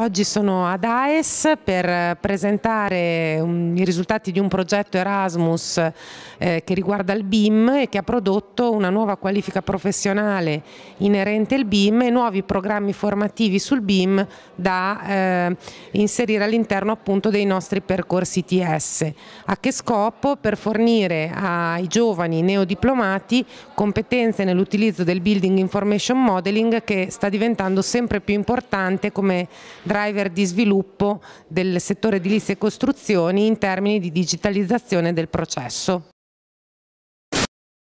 Oggi sono ad AES per presentare i risultati di un progetto Erasmus eh, che riguarda il BIM e che ha prodotto una nuova qualifica professionale inerente al BIM e nuovi programmi formativi sul BIM da eh, inserire all'interno appunto dei nostri percorsi TS. A che scopo? Per fornire ai giovani neodiplomati competenze nell'utilizzo del Building Information Modeling che sta diventando sempre più importante come driver di sviluppo del settore edilizia e costruzioni in termini di digitalizzazione del processo.